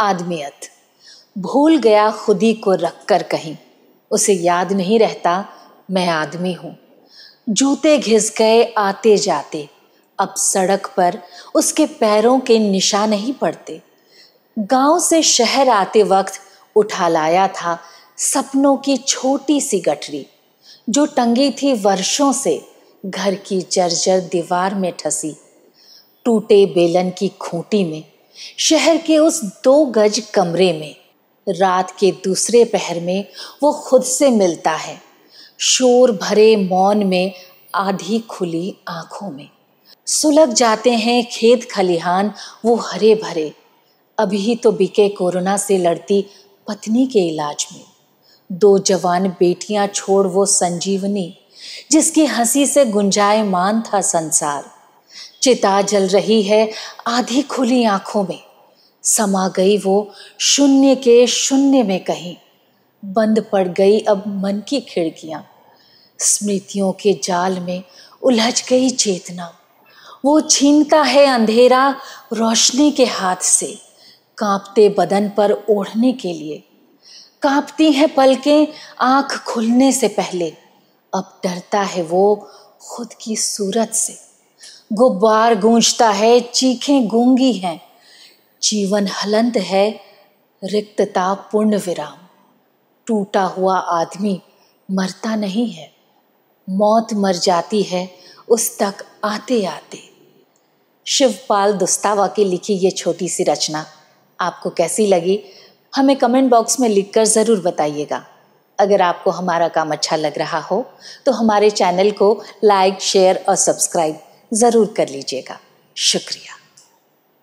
आदमियत भूल गया खुदी को रख कर कहीं उसे याद नहीं रहता मैं आदमी हूँ जूते घिस गए आते जाते अब सड़क पर उसके पैरों के निशान नहीं पड़ते गांव से शहर आते वक्त उठा लाया था सपनों की छोटी सी गठरी जो टंगी थी वर्षों से घर की जर्जर दीवार में ठसी टूटे बेलन की खूंटी में शहर के उस दो गज कमरे में रात के दूसरे पहर में वो खुद से मिलता है शोर भरे मौन में आधी खुली आंखों में सुलग जाते हैं खेत खलिहान वो हरे भरे अभी तो बिके कोरोना से लड़ती पत्नी के इलाज में दो जवान बेटियां छोड़ वो संजीवनी जिसकी हंसी से मान था संसार चिता जल रही है आधी खुली आंखों में समा गई वो शून्य के शून्य में कहीं बंद पड़ गई अब मन की खिड़कियां स्मृतियों के जाल में उलझ गई चेतना वो छीनता है अंधेरा रोशनी के हाथ से कांपते बदन पर ओढ़ने के लिए कांपती है पलकें आंख खुलने से पहले अब डरता है वो खुद की सूरत से गुब्बार गूंजता है चीखें गूंगी हैं जीवन हलंत है रिक्तता पूर्ण विराम टूटा हुआ आदमी मरता नहीं है मौत मर जाती है उस तक आते आते शिवपाल दुस्तावा की लिखी ये छोटी सी रचना आपको कैसी लगी हमें कमेंट बॉक्स में लिखकर ज़रूर बताइएगा अगर आपको हमारा काम अच्छा लग रहा हो तो हमारे चैनल को लाइक शेयर और सब्सक्राइब ज़रूर कर लीजिएगा शुक्रिया